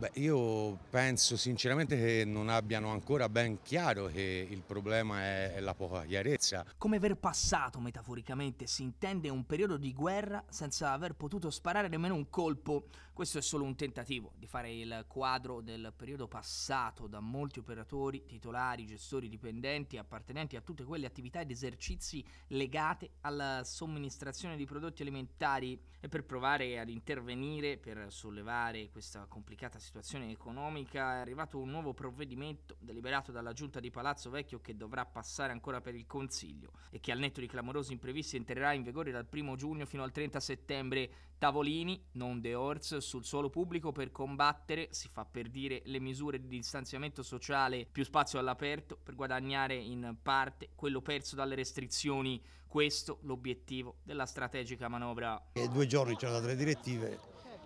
Beh, io penso sinceramente che non abbiano ancora ben chiaro che il problema è, la poca chiarezza. Come aver passato, metaforicamente, si intende un periodo di guerra senza aver potuto sparare nemmeno un colpo. Questo è solo un tentativo di fare il quadro del periodo passato da molti operatori, titolari, gestori, dipendenti, appartenenti a tutte quelle attività ed esercizi legate alla somministrazione di prodotti alimentari e per provare ad intervenire, per sollevare questa complicata situazione situazione economica, è arrivato un nuovo provvedimento deliberato dalla giunta di Palazzo Vecchio che dovrà passare ancora per il Consiglio e che al netto di clamorosi imprevisti entrerà in vigore dal 1 giugno fino al 30 settembre. Tavolini, non de Horse, sul suolo pubblico per combattere, si fa per dire, le misure di distanziamento sociale, più spazio all'aperto per guadagnare in parte quello perso dalle restrizioni. Questo l'obiettivo della strategica manovra. E due giorni c'erano tre direttive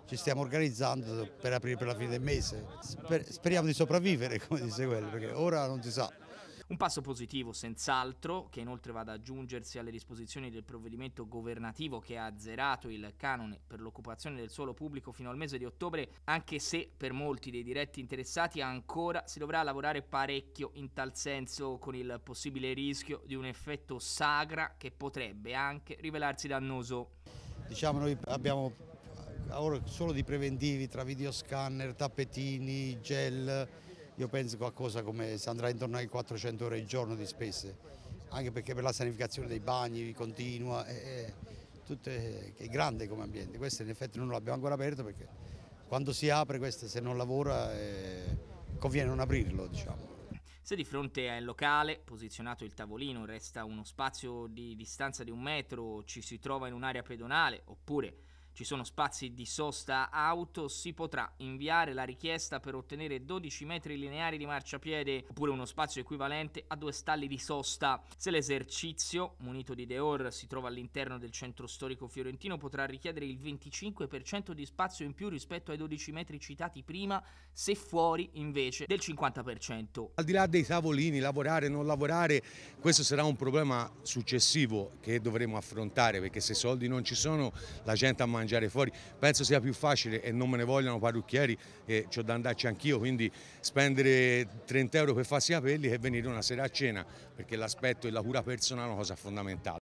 ci stiamo organizzando per aprire per la fine del mese. Sper speriamo di sopravvivere, come disse quello, perché ora non si sa. Un passo positivo, senz'altro, che inoltre va ad aggiungersi alle disposizioni del provvedimento governativo che ha azzerato il canone per l'occupazione del suolo pubblico fino al mese di ottobre, anche se per molti dei diretti interessati ancora si dovrà lavorare parecchio in tal senso, con il possibile rischio di un effetto sagra che potrebbe anche rivelarsi dannoso. Diciamo noi abbiamo ora solo di preventivi tra videoscanner, tappetini, gel, io penso qualcosa come si andrà intorno ai 400 ore al giorno di spese, anche perché per la sanificazione dei bagni continua, è, è, è, è grande come ambiente, questo in effetti non l'abbiamo ancora aperto perché quando si apre questo se non lavora conviene non aprirlo diciamo. Se di fronte al locale, posizionato il tavolino, resta uno spazio di distanza di un metro, ci si trova in un'area pedonale oppure ci sono spazi di sosta auto, si potrà inviare la richiesta per ottenere 12 metri lineari di marciapiede oppure uno spazio equivalente a due stalli di sosta. Se l'esercizio, munito di Deor, si trova all'interno del centro storico fiorentino, potrà richiedere il 25% di spazio in più rispetto ai 12 metri citati prima, se fuori invece del 50%. Al di là dei tavolini, lavorare o non lavorare, questo sarà un problema successivo che dovremo affrontare perché se soldi non ci sono la gente ha mangiato mangiare fuori. Penso sia più facile e non me ne vogliono parrucchieri e ho da andarci anch'io, quindi spendere 30 euro per farsi i capelli e venire una sera a cena, perché l'aspetto e la cura personale è una cosa fondamentale.